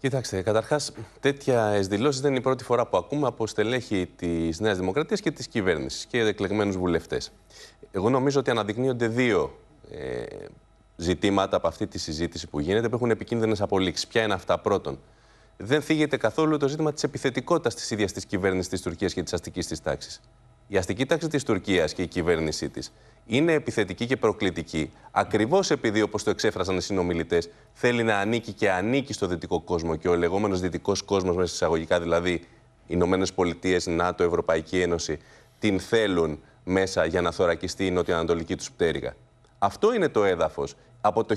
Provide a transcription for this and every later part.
Κοιτάξτε, καταρχάς, τέτοια δηλώσει δεν είναι η πρώτη φορά που ακούμε από στελέχη της Νέας Δημοκρατίας και της κυβέρνησης και εκλεγμένους βουλευτές. Εγώ νομίζω ότι αναδεικνύονται δύο ε, ζητήματα από αυτή τη συζήτηση που γίνεται που έχουν επικίνδυνες απολύξεις. Ποια είναι αυτά, πρώτον. Δεν θίγεται καθόλου το ζήτημα της επιθετικότητας της ίδιας της κυβέρνησης της Τουρκίας και της αστικής της τάξης. Η αστική τάξη της Τουρκίας και η κυβέρνησή της είναι επιθετική και προκλητική, ακριβώς επειδή, όπως το εξέφρασαν οι συνομιλητές, θέλει να ανήκει και ανήκει στο δυτικό κόσμο και ο λεγόμενος δυτικός κόσμος, μέσα εισαγωγικά δηλαδή οι Ηνωμένες Πολιτείες, ΝΑΤΟ, Ευρωπαϊκή Ένωση, την θέλουν μέσα για να θωρακιστεί η νοτιοανατολική τους πτέρυγα. Αυτό είναι το έδαφος από το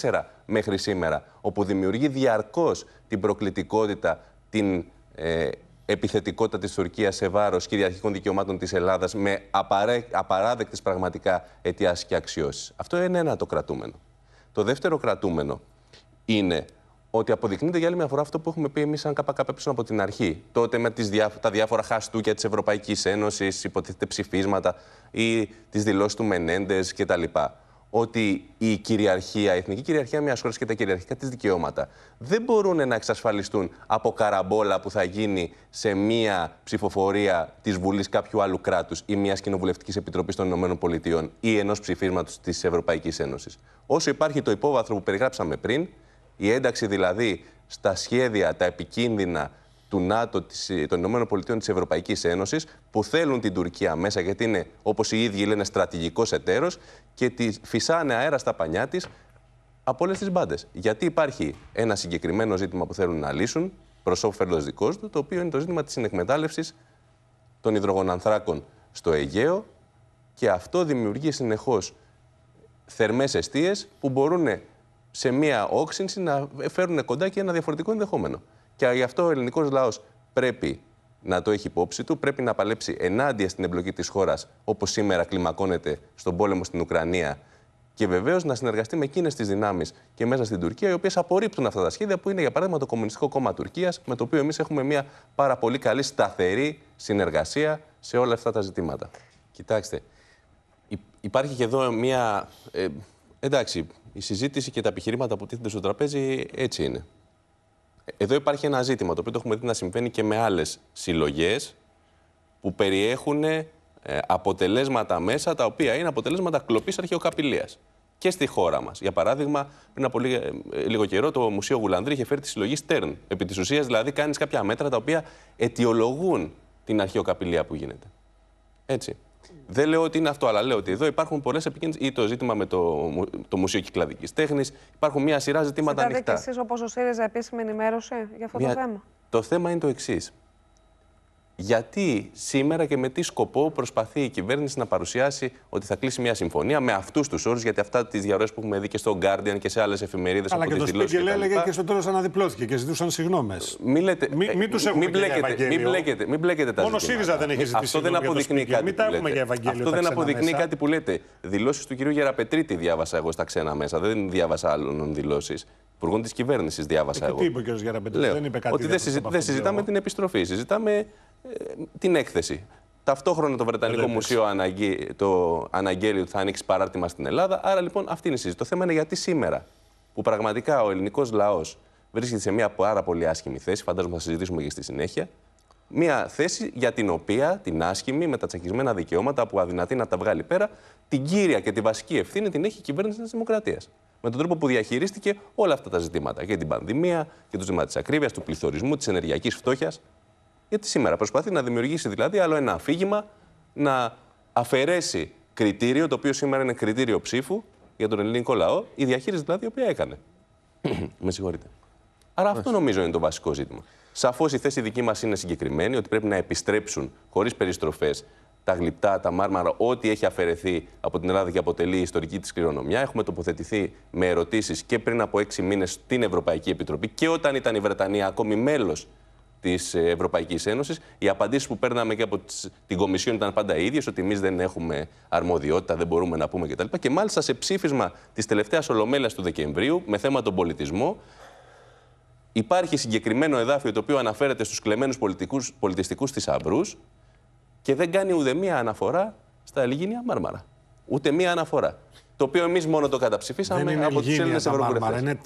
1974 μέχρι σήμερα, όπου δημιουργεί διαρκώς την προκλητικότητα, την ε, επιθετικότητα της Τουρκίας σε βάρος κυριαρχικών δικαιωμάτων της Ελλάδας με απαράδεκτες πραγματικά αιτιάσεις και αξιώσεις. Αυτό είναι ένα το κρατούμενο. Το δεύτερο κρατούμενο είναι ότι αποδεικνύεται για άλλη μια φορά αυτό που έχουμε πει εμείς σαν ΚΚΕ από την αρχή. Τότε με τις διά, τα διάφορα χαστούκια της Ευρωπαϊκής Ένωσης, υποτίθεται ψηφίσματα ή τις δηλώσεις του Μενέντες κτλ ότι η κυριαρχία, η εθνική κυριαρχία μιας χώρας και τα κυριαρχικά της δικαιώματα δεν μπορούν να εξασφαλιστούν από καραμπόλα που θα γίνει σε μια ψηφοφορία της Βουλής κάποιου άλλου κράτους ή μιας κοινοβουλευτικής επιτροπής των ΗΠΑ ή ενός ψηφίσματος της Ευρωπαϊκής Ένωσης. Όσο υπάρχει το υπόβαθρο που περιγράψαμε πριν, η ένταξη δηλαδή στα σχέδια, τα επικίνδυνα του ΝΑΤΟ, ε, των Ηνωμένων Πολιτειών της Ευρωπαϊκής Ένωσης, που θέλουν την Τουρκία μέσα, γιατί είναι, όπως οι ίδιοι λένε, στρατηγικός εταίρος και τη φυσάνε αέρα στα πανιά της από όλες τις μπάντες. Γιατί υπάρχει ένα συγκεκριμένο ζήτημα που θέλουν να λύσουν προς όφελος δικός του, το οποίο είναι το ζήτημα της συνεκμετάλλευσης των υδρογονανθράκων στο Αιγαίο και αυτό δημιουργεί συνεχώς θερμές αιστείες που μπορούν σε μία όξυνση να φέρουν κοντά και ένα διαφορετικό ενδεχόμενο. Και γι' αυτό ο ελληνικός λαός πρέπει να το έχει υπόψη του, πρέπει να παλέψει ενάντια στην εμπλοκή της χώρας, όπως σήμερα κλιμακώνεται στον πόλεμο στην Ουκρανία. Και βεβαίως να συνεργαστεί με εκείνες τις δυνάμεις και μέσα στην Τουρκία, οι οποίες απορρίπτουν αυτά τα σχέδια, που είναι για παράδειγμα το Κομμουνιστικό Κόμμα Τουρκίας, με το οποίο εμείς έχουμε μια πάρα πολύ καλή σταθερή συνεργασία σε όλα αυτά τα ζητήματα. Κοιτάξτε, υπάρχει και εδώ μια. Ε, εντάξει, η συζήτηση και τα επιχειρήματα που τίθενται στο τραπέζι έτσι είναι. Εδώ υπάρχει ένα ζήτημα το οποίο το έχουμε δει να συμβαίνει και με άλλες συλλογές που περιέχουν ε, αποτελέσματα μέσα τα οποία είναι αποτελέσματα κλοπής αρχαιοκαπηλείας. Και στη χώρα μας. Για παράδειγμα, πριν από ε, λίγο, καιρό το Μουσείο Γουλανδρή είχε φέρει τη συλλογή Στέρν. Επί της ουσίας, δηλαδή, κάνεις κάποια μέτρα τα οποία αιτιολογούν την αρχαιοκαπηλεία που γίνεται. Έτσι. Δεν λέω ότι είναι αυτό, αλλά λέω ότι εδώ υπάρχουν πολλές επικίνδυνες. ή το ζήτημα με το, το Μουσείο Κυκλαδικής Τέχνης. Υπάρχουν μια σειρά ζητήματα ανοιχτά. ανοιχτά. Κοιτάξτε, εσείς όπως ο ΣΥΡΙΖΑ, επίσημη ενημέρωση για αυτό το θέμα. Το θέμα είναι το εξής γιατί σήμερα και με τι σκοπό προσπαθεί η κυβέρνηση να παρουσιάσει ότι θα κλείσει μια συμφωνία με αυτούς τους όρους, γιατί αυτά τις διαρροές που έχουμε δει και στο Guardian και σε άλλες εφημερίδες από τι δηλώσει. Αλλά και το έλεγε και στο τέλος αναδιπλώθηκε και ζητούσαν συγγνώμε. Μην λέτε. Μη, ε, τους έχουμε μην μπλέκετε, μην μπλέκετε, μπλέκετε Μόνο ΣΥΡΙΖΑ δεν έχει ζητήσει. Αυτό δεν αποδεικνύει κάτι. Μην τα έχουμε για Ευαγγέλιο. Αυτό δεν αποδεικνύει κάτι που λέτε. Δηλώσεις του κυρίου Γεραπετρίτη διάβασα εγώ στα ξένα μέσα. Δεν διάβασα άλλων δηλώσεις υπουργών της κυβέρνησης, διάβασα ε, εγώ. Τι είπε ο κ. Γεραπετρίτη, δεν κάτι. Ότι δεν συζητάμε την επιστροφή, συζητάμε ε, την έκθεση. Ταυτόχρονα το Βρετανικό Λέβαια. Μουσείο αναγγεί, το αναγγέλει ότι θα ανοίξει παράρτημα στην Ελλάδα. Άρα λοιπόν αυτή είναι η συζήτηση. Το θέμα είναι γιατί σήμερα που πραγματικά ο ελληνικός λαός βρίσκεται σε μια πάρα πολύ άσχημη θέση, φαντάζομαι θα συζητήσουμε και στη συνέχεια. Μια θέση για την οποία την άσχημη με τα τσακισμένα δικαιώματα που αδυνατεί να τα βγάλει πέρα, την κύρια και τη βασική ευθύνη την έχει η κυβέρνηση της Δημοκρατίας. Με τον τρόπο που διαχειρίστηκε όλα αυτά τα ζητήματα. Και την πανδημία και το ζήτημα της ακρίβειας, του πληθωρισμού, της ενεργειακής φτώχειας. Γιατί σήμερα προσπαθεί να δημιουργήσει δηλαδή άλλο ένα αφήγημα, να αφαιρέσει κριτήριο, το οποίο σήμερα είναι κριτήριο ψήφου για τον ελληνικό λαό, η διαχείριση δηλαδή η οποία έκανε. Με συγχωρείτε. Άρα αυτό νομίζω είναι το βασικό ζήτημα. Σαφώς η θέση δική μας είναι συγκεκριμένη, ότι πρέπει να επιστρέψουν χωρίς περιστροφές τα γλυπτά, τα μάρμαρα, ό,τι έχει αφαιρεθεί από την Ελλάδα και αποτελεί η ιστορική της κληρονομιά. Έχουμε τοποθετηθεί με ερωτήσεις και πριν από έξι μήνες στην Ευρωπαϊκή Επιτροπή και όταν ήταν η Βρετανία ακόμη μέλος της ε, Ευρωπαϊκής Ένωσης. Οι απαντήσεις που παίρναμε και από την Κομισιόν ήταν πάντα οι ίδιες, ότι εμείς δεν έχουμε αρμοδιότητα, δεν μπορούμε να πούμε κτλ. Και μάλιστα σε ψήφισμα της τελευταίας Ολομέλειας του Δεκεμβρίου με θέμα τον πολιτισμό, υπάρχει συγκεκριμένο εδάφιο το οποίο αναφέρεται στους κλεμμένους πολιτιστικού θησαυρού και δεν κάνει ούτε μία αναφορά στα Ελληνία Μάρμαρα. Ούτε μία αναφορά. Το οποίο εμείς μόνο το καταψηφίσαμε από τους Έλληνε Ευρωβουλευτέ.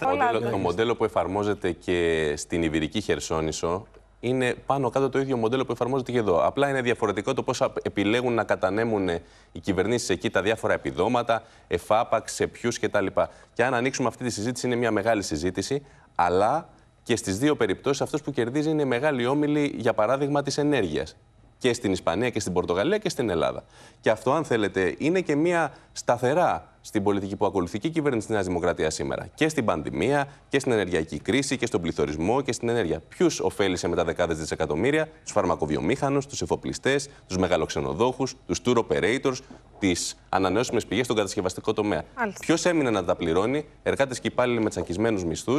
Το μοντέλο που εφαρμόζεται και στην Ιβυρική Χερσόνησο είναι πάνω κάτω το ίδιο μοντέλο που εφαρμόζεται και εδώ. Απλά είναι διαφορετικό το πώς επιλέγουν να κατανέμουν ε, οι κυβερνήσεις εκεί τα διάφορα επιδόματα, εφάπαξ, σε ποιου κτλ. Και αν ανοίξουμε αυτή τη συζήτηση, είναι μια μεγάλη συζήτηση, αλλά και στις δύο περιπτώσεις αυτός που κερδίζει είναι μεγάλη όμιλη, για παράδειγμα, της ενέργειας και στην Ισπανία και στην Πορτογαλία και στην Ελλάδα. Και αυτό, αν θέλετε, είναι και μια σταθερά στην πολιτική που ακολουθεί και η κυβέρνηση της Νέας Δημοκρατίας σήμερα. Και στην πανδημία και στην ενεργειακή κρίση και στον πληθωρισμό και στην ενέργεια. Ποιους ωφέλησε με τα δεκάδες δισεκατομμύρια, τους φαρμακοβιομήχανους, τους εφοπλιστές, τους μεγαλοξενοδόχους, τους tour operators, τις ανανεώσιμες πηγές στον κατασκευαστικό τομέα. Ποιος έμεινε να τα πληρώνει, εργάτες και υπάλληλοι με τσακισμένους μισθούς,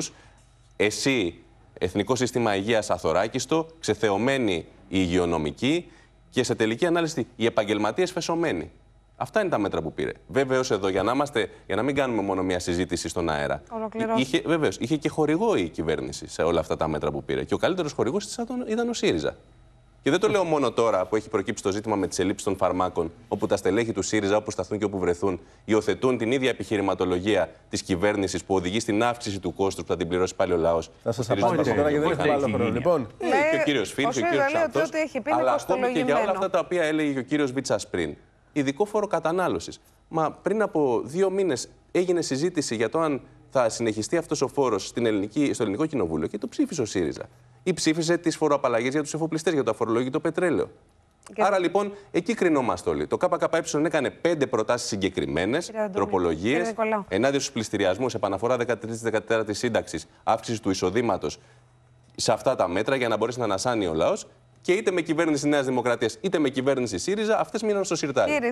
εσύ, Εθνικό Σύστημα Υγείας Αθωράκιστο, ξεθεωμένη η υγειονομικοί και σε τελική ανάλυση οι επαγγελματίες φεσωμένοι. Αυτά είναι τα μέτρα που πήρε. Βεβαίως εδώ, για να, είμαστε, για να μην κάνουμε μόνο μια συζήτηση στον αέρα. Είχε, βεβαίως, είχε και χορηγό η κυβέρνηση σε όλα αυτά τα μέτρα που πήρε. Και ο καλύτερος χορηγός της ήταν ο ΣΥΡΙΖΑ. Και δεν το λέω μόνο τώρα που έχει προκύψει το ζήτημα με τις ελλείψεις των φαρμάκων, όπου τα στελέχη του ΣΥΡΙΖΑ, όπου σταθούν και όπου βρεθούν, υιοθετούν την ίδια επιχειρηματολογία της κυβέρνησης που οδηγεί στην αύξηση του κόστους που θα την πληρώσει πάλι ο λαός. Θα σας απαντήσω τώρα γιατί δεν έχουμε άλλο χρόνο. Λοιπόν, ε, και ο κύριος Φίλη και ο κύριος Αλλά ακόμη και για όλα αυτά τα οποία έλεγε και ο κύριος Βίτσας πριν. Ειδικό φόρο κατανάλωσης. Μα πριν από δύο μήνες έγινε συζήτηση για το αν θα συνεχιστεί αυτός ο φόρος στο ελληνικό κοινοβούλιο και το ψήφισε ο ΣΥΡΙΖΑ ή ψήφισε τις φοροαπαλλαγές για τους εφοπλιστές, για το αφορολόγητο πετρέλαιο. Άρα λοιπόν εκεί κρινόμαστε όλοι. Το ΚΚΕ έκανε πέντε προτάσεις συγκεκριμένες, τροπολογίε, ενάντια στους πληστηριασμούς, επαναφορά 13-14 σύνταξης, αύξηση του εισοδήματος σε αυτά τα μέτρα για να μπορέσει να ανασάνει ο λαός. Και είτε με κυβέρνηση Νέας Δημοκρατίας είτε με κυβέρνηση ΣΥΡΙΖΑ, αυτές μείναν στο σιρτάρι.